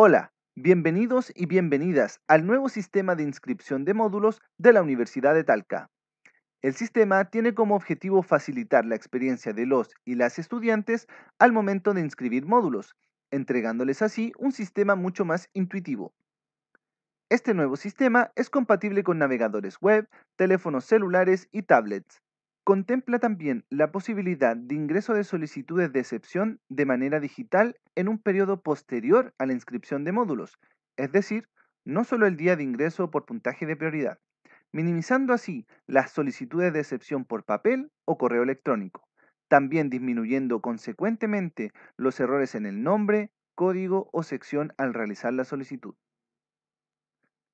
Hola, bienvenidos y bienvenidas al nuevo sistema de inscripción de módulos de la Universidad de Talca. El sistema tiene como objetivo facilitar la experiencia de los y las estudiantes al momento de inscribir módulos, entregándoles así un sistema mucho más intuitivo. Este nuevo sistema es compatible con navegadores web, teléfonos celulares y tablets contempla también la posibilidad de ingreso de solicitudes de excepción de manera digital en un periodo posterior a la inscripción de módulos, es decir, no solo el día de ingreso por puntaje de prioridad, minimizando así las solicitudes de excepción por papel o correo electrónico, también disminuyendo consecuentemente los errores en el nombre, código o sección al realizar la solicitud.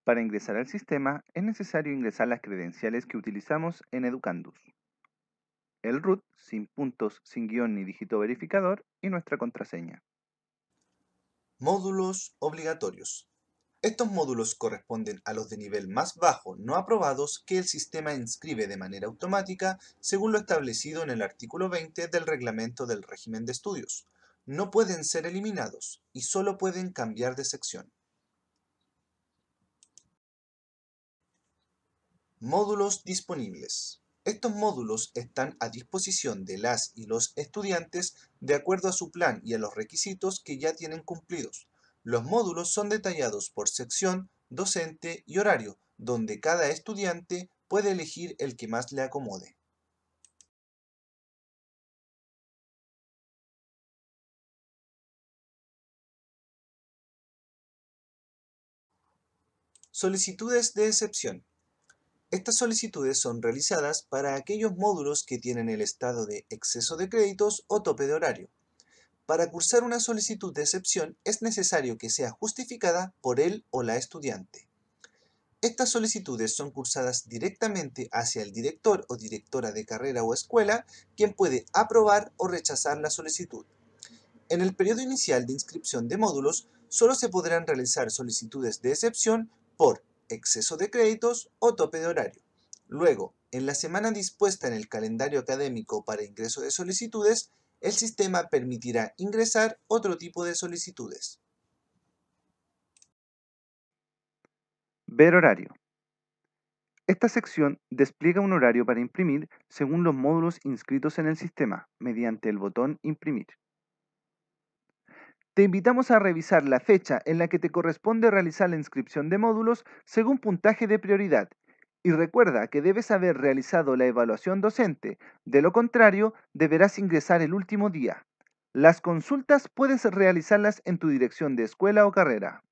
Para ingresar al sistema es necesario ingresar las credenciales que utilizamos en Educandus el root sin puntos, sin guión ni dígito verificador y nuestra contraseña. Módulos obligatorios. Estos módulos corresponden a los de nivel más bajo no aprobados que el sistema inscribe de manera automática según lo establecido en el artículo 20 del reglamento del régimen de estudios. No pueden ser eliminados y solo pueden cambiar de sección. Módulos disponibles. Estos módulos están a disposición de las y los estudiantes de acuerdo a su plan y a los requisitos que ya tienen cumplidos. Los módulos son detallados por sección, docente y horario, donde cada estudiante puede elegir el que más le acomode. Solicitudes de excepción. Estas solicitudes son realizadas para aquellos módulos que tienen el estado de exceso de créditos o tope de horario. Para cursar una solicitud de excepción es necesario que sea justificada por él o la estudiante. Estas solicitudes son cursadas directamente hacia el director o directora de carrera o escuela, quien puede aprobar o rechazar la solicitud. En el periodo inicial de inscripción de módulos, solo se podrán realizar solicitudes de excepción por exceso de créditos o tope de horario. Luego, en la semana dispuesta en el calendario académico para ingreso de solicitudes, el sistema permitirá ingresar otro tipo de solicitudes. Ver horario. Esta sección despliega un horario para imprimir según los módulos inscritos en el sistema mediante el botón Imprimir. Te invitamos a revisar la fecha en la que te corresponde realizar la inscripción de módulos según puntaje de prioridad y recuerda que debes haber realizado la evaluación docente, de lo contrario deberás ingresar el último día. Las consultas puedes realizarlas en tu dirección de escuela o carrera.